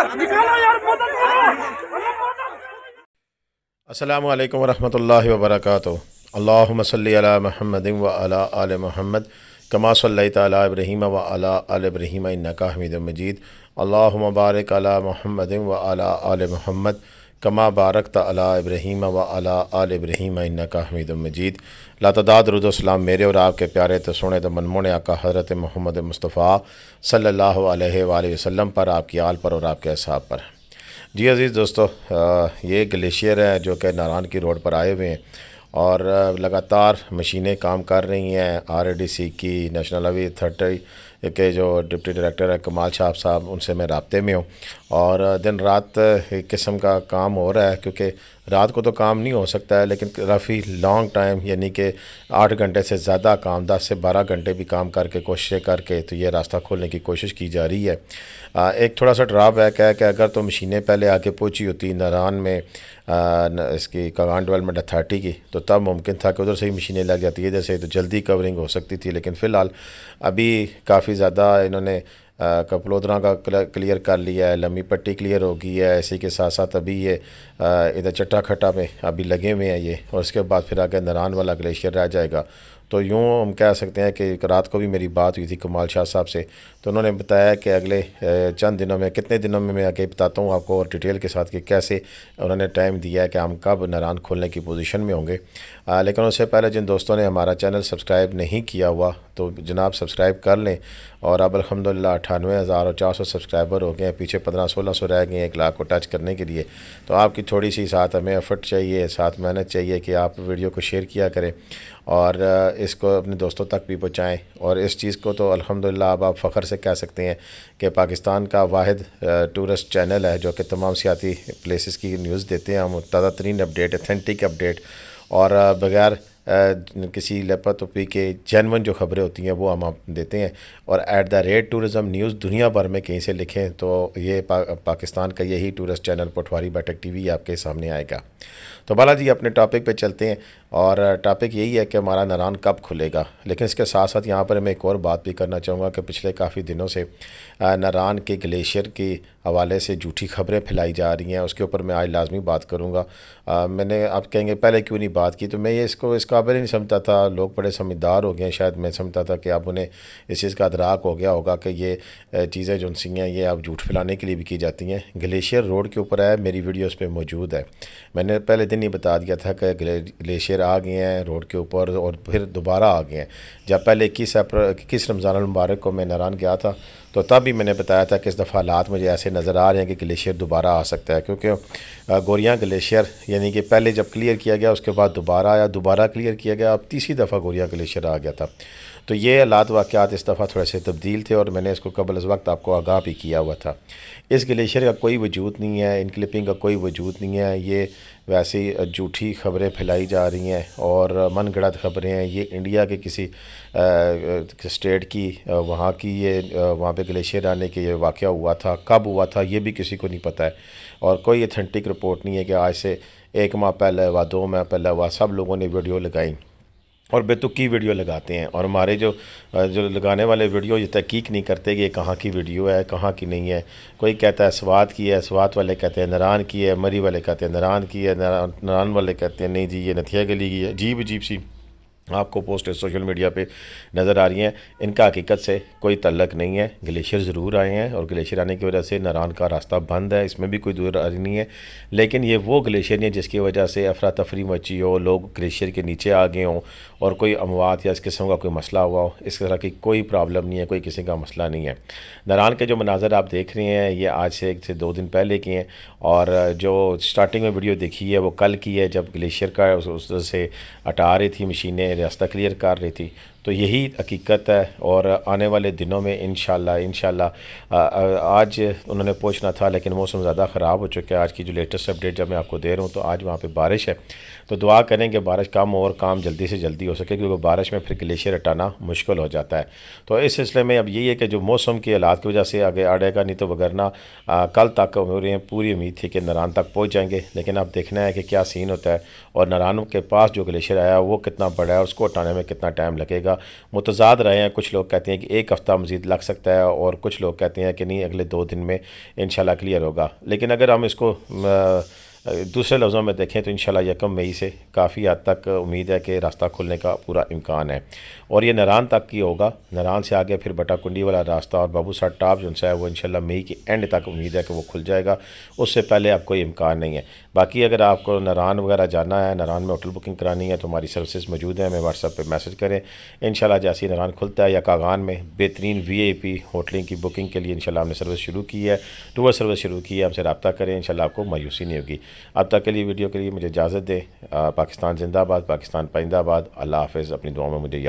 यार निकालो यार मदद अस्सलाम वालेकुम रहमतुल्लाहि व बरकातुहू अल्लाहुम्म सल्ली अला मुहम्मदिन व अला आल मुहम्मद कमा सल्लैत अला इब्राहीम व अला आल इब्राहीम इन्नका हमीद मजीद अल्लाहुम्म बारिक अला मुहम्मदिन व अला आल मुहम्मद कमा बारक तला इब्रहीम व अला आल इब्रहीम इन्ना का हमीद मजीद लातदाद रुदोसलाम मेरे और आपके प्यारे तो सोने तो मनमोने आका हज़रत मोहम्मद मुस्तफ़ा सल्ला वसम पर आपकी आल पर और आपके असाब पर जी अज़ीज़ दोस्तों ये ग्लेशियर है जो कि नारायण की रोड पर आए हुए हैं और लगातार मशीनें काम कर रही हैं आरएडीसी की नेशनल हाईवे अथॉरिटी के जो डिप्टी डायरेक्टर है कमाल शाह साहब उनसे मैं रबते में हूँ और दिन रात एक किस्म का काम हो रहा है क्योंकि रात को तो काम नहीं हो सकता है लेकिन काफ़ी लॉन्ग टाइम यानी कि आठ घंटे से ज़्यादा काम दस से बारह घंटे भी काम करके कोशिशें करके तो ये रास्ता खोलने की कोशिश की जा रही है आ, एक थोड़ा सा ड्राबैक है कि अगर तो मशीनें पहले आके पहुँची होती नारान में आ, इसकी कगान डेवलपमेंट अथार्टी की तो तब मुमकिन था कि उधर से ही मशीनें लग जाती है जैसे तो जल्दी कवरिंग हो सकती थी लेकिन फ़िलहाल अभी काफ़ी ज़्यादा इन्होंने कपलोदरा का क्लियर कर लिया है लम्बी पट्टी क्लियर हो गई है इसी के साथ साथ अभी ये इधर चट्टा खट्टा में अभी लगे हुए हैं ये और उसके बाद फिर आगे नारान वाला ग्लेशियर रह जाएगा तो यूँ हम कह सकते हैं कि रात को भी मेरी बात हुई थी कमाल शाह साहब से तो उन्होंने बताया कि अगले चंद दिनों में कितने दिनों में मैं आगे बताता हूँ आपको और डिटेल के साथ कि कैसे उन्होंने टाइम दिया है कि हम कब नारान खोलने की पोजीशन में होंगे आ, लेकिन उससे पहले जिन दोस्तों ने हमारा चैनल सब्सक्राइब नहीं किया हुआ तो जनाब सब्सक्राइब कर लें और अब अलहमदिल्ला अठानवे हज़ार और चार सौ सब्सक्राइबर हो गए हैं पीछे पंद्रह सोलह सौ रह गए हैं एक लाख को टच करने के लिए तो आपकी थोड़ी सी साथ हमें एफर्ट चाहिए साथ मेहनत चाहिए कि आप वीडियो को शेयर किया करें और इसको अपने दोस्तों तक भी पहुँचाएँ और इस चीज़ को तो अल्हम्दुलिल्लाह अब आप फ़ख्र से कह सकते हैं कि पाकिस्तान का वाद टूरिस्ट चैनल है जो कि तमाम सियाती प्लेसेस की न्यूज़ देते हैं हम ताज़ा तरीन अपडेट अथेंटिक अपडेट और बगैर किसी लपा लेपातोपी के जैन जो खबरें होती हैं वो हम आप देते हैं और at the rate tourism news दुनिया भर में कहीं से लिखें तो ये पा, पाकिस्तान का यही टूरिस्ट चैनल पटवारी बैठक टीवी आपके सामने आएगा तो बाला जी अपने टॉपिक पे चलते हैं और टॉपिक यही है कि हमारा नारान कब खुलेगा लेकिन इसके साथ साथ यहाँ पर मैं एक और बात भी करना चाहूँगा कि पिछले काफ़ी दिनों से नारान के ग्लेशियर के हवाले से झूठी खबरें फैलाई जा रही हैं उसके ऊपर मैं आज लाजमी बात करूँगा मैंने आप कहेंगे पहले क्यों नहीं बात की तो मैं ये इसको इस काबिल नहीं समझता था लोग बड़े समझदार हो गए शायद मैं समझता था कि अब उन्हें इस चीज़ का अदराक हो गया होगा कि ये चीज़ें जो सी हैं ये अब झूठ फैलाने के लिए भी की जाती हैं ग्लेशियर रोड के ऊपर है मेरी वीडियो उस पर मौजूद है मैंने पहले दिन ही बता दिया था कि ग्लेशियर फिर आ गए हैं रोड के ऊपर और फिर दोबारा आ गए हैं जब पहले इक्कीस अप्रैल इक्कीस रमज़ान मुबारक को मैं नारान गया था तो तब भी मैंने बताया था कि इस दफ़ा हालात मुझे ऐसे नज़र आ रहे हैं कि ग्लेशियर दोबारा आ सकता है क्योंकि गोरियाँ ग्लेशियर यानी कि पहले जब क्लियर किया गया उसके बाद दोबारा आया दोबारा क्लियर किया गया अब तीसरी दफ़ा गोरियाँ ग्लेशियर आ गया था तो ये आलात वाक़ात इस दफ़ा थोड़े से तब्दील थे और मैंने इसको कबल इस वक्त आपको आगाह भी किया हुआ था इस ग्लेशियर का कोई वजूद नहीं है इन क्लिपिंग का कोई वजूद नहीं है ये वैसी झूठी खबरें फैलाई जा रही हैं और मन गढ़त खबरें हैं ये इंडिया के किसी आ, स्टेट की वहाँ की ये वहाँ पे ग्लेशियर आने के ये वाक़ हुआ था कब हुआ था ये भी किसी को नहीं पता है और कोई अथेंटिक रिपोर्ट नहीं है कि आज से एक माह पहले हुआ दो माह पहले हुआ सब लोगों ने वीडियो लगाई और बेतुकी वीडियो लगाते हैं और हमारे जो जो लगाने वाले वीडियो ये तहकीक नहीं करते कि ये कहाँ की वीडियो है कहाँ की नहीं है कोई कहता है स्वाद की है स्वाद वाले कहते हैं नरान की है मरी वाले कहते हैं नरान की है नरान वाले कहते हैं नहीं जी ये नथिया गली की है जीब जीप सी आपको पोस्ट सोशल मीडिया पे नज़र आ रही हैं इनका हकीकत से कोई तल्लक नहीं है ग्लेशियर ज़रूर आए हैं और ग्लेशियर आने की वजह से नारान का रास्ता बंद है इसमें भी कोई दूर आ रही नहीं है लेकिन ये वो ग्लेशियर नहीं है जिसकी वजह से अफरा तफरी मची हो लोग ग्लेशियर के नीचे आ गए हों और कोई अमवात या इस किस्म का कोई मसला हुआ हो इस तरह की कोई प्रॉब्लम नहीं है कोई किसी का मसला नहीं है नारान के जो मनाजर आप देख रहे हैं ये आज से एक से दो दिन पहले के हैं और जो स्टार्टिंग में वीडियो देखी है वो कल की है जब ग्लेशियर का उस से हटा रही थी मशीनें रास्ता क्लियर कर रही थी तो यही हकीकत है और आने वाले दिनों में इन इन आज उन्होंने पहुँचना था लेकिन मौसम ज़्यादा ख़राब हो चुका है आज की जो लेटेस्ट अपडेट जब मैं आपको दे रहा हूँ तो आज वहाँ पर बारिश है तो दुआ करें कि बारिश कम हो और काम जल्दी से जल्दी हो सके क्योंकि बारिश में फिर ग्लेशियर हटाना मुश्किल हो जाता है तो इस सिलसिले में अब यही है कि जो मौसम के हालात की वजह से आगे आड़ेगा नहीं तो वगरना कल तक उम्मीदें पूरी उम्मीद थी कि नारान तक पहुँच जाएंगे लेकिन अब देखना है कि क्या सीन होता है और नारान के पास जो ग्लेशियर आया वो कितना बड़ा है उसको हटाने में कितना टाइम लगेगा ज़्यादा मुतजाद रहे हैं कुछ लोग कहते हैं कि एक हफ़्ता मज़ीद लग सकता है और कुछ लोग कहते हैं कि नहीं अगले दो दिन में इन क्लियर होगा लेकिन अगर हम इसको आ, दूसरे लफ्ज़ों में देखें तो इन यकम मई से काफ़ी हद तक उम्मीद है कि रास्ता खुलने का पूरा इम्कान है और ये नरान तक ही होगा नरान से आगे फिर बटाकुंडी वाला रास्ता और बाबू साहब टाप जो है वो इन मई के एंड तक उम्मीद है कि वो खुल जाएगा उससे पहले आपको कोई इम्कान नहीं है बाकी अगर आपको नरान वगैरह जाना है नरान में होटल बुकिंग करानी है तो हमारी सर्विस मौजूद हैं हमें व्हाट्सअप पर मैसेज करें इन जैसे ही नरान खुलता है या कागान में बेहतरीन वी ए पी होटलिंग की बुकिंग के लिए इन हमने सर्विस शुरू की है टूर तो सर्विस शुरू की है हमसे रबता करें इन आपको मायूसी नहीं होगी अब तक के लिए वीडियो के लिए मुझे इजाज़त दें पाकिस्तान जिंदाबाद पाकिस्तान परिंदाबाद अल्लाह हाफ़ अपनी दुआ में मुझे याद